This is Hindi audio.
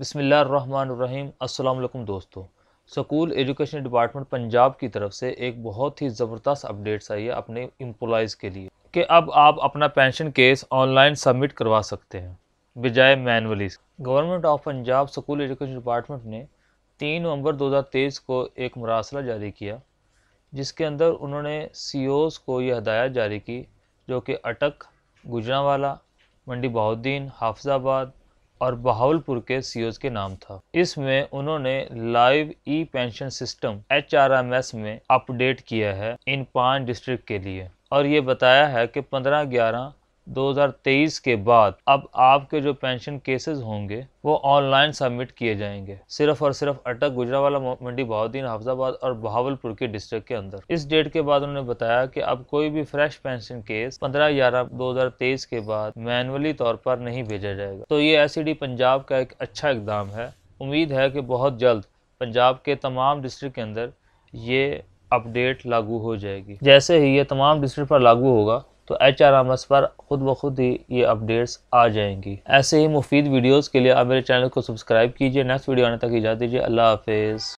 बसमिलीम अल्लाम दोस्तों स्कूल एजुकेशन डिपार्टमेंट पंजाब की तरफ से एक बहुत ही ज़बरदस्त अपडेट्स आई है अपने एम्प्लॉज़ के लिए कि अब आप अपना पेंशन केस ऑनलाइन सबमिट करवा सकते हैं बजाय manually government of Punjab school education department ने तीन नवंबर 2023 को एक मरासला जारी किया जिसके अंदर उन्होंने सी e को यह हदायत जारी की जो कि अटक गुजरावाला मंडी बहाद्दीन हाफजाबाद और बहावलपुर के सीओ के नाम था इसमें उन्होंने live e pension system H में अपडेट किया है इन पांच डिस्ट्रिक्ट के लिए और ये बताया है कि पंद्रह ग्यारह 2023 के बाद अब आपके जो पेंशन केसेस होंगे वो ऑनलाइन सबमिट किए जाएंगे सिर्फ और सिर्फ अटक गुजरावाला मंडी बहाउद्दीन हाफजाबाद और बहावलपुर के डिस्ट्रिक्ट के अंदर इस डेट के बाद उन्होंने बताया कि अब कोई भी फ्रेश पेंशन केस 15 ग्यारह 2023 के बाद मैनुअली तौर पर नहीं भेजा जाएगा तो ये एस e पंजाब का एक अच्छा इकदाम है उम्मीद है कि बहुत जल्द पंजाब के तमाम डिस्ट्रिक्ट के अंदर ये अपडेट लागू हो जाएगी जैसे ही ये तमाम डिस्ट्रिक्ट पर लागू होगा तो एच आर एम एस पर खुद ब खुद ही ये अपडेट्स आ जाएंगी ऐसे ही मुफीद वीडियोज़ के लिए आप मेरे चैनल को सब्सक्राइब कीजिए नेक्स्ट वीडियो आने तक इजाज़ दीजिए अल्लाह हाफिज़